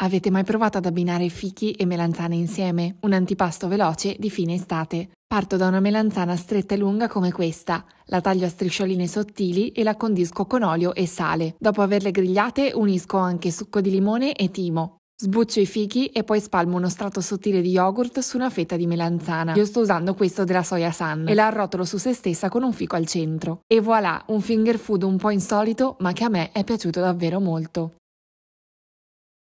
Avete mai provato ad abbinare fichi e melanzane insieme? Un antipasto veloce di fine estate. Parto da una melanzana stretta e lunga come questa, la taglio a striscioline sottili e la condisco con olio e sale. Dopo averle grigliate unisco anche succo di limone e timo. Sbuccio i fichi e poi spalmo uno strato sottile di yogurt su una fetta di melanzana. Io sto usando questo della soia sun e la arrotolo su se stessa con un fico al centro. E voilà, un finger food un po' insolito ma che a me è piaciuto davvero molto.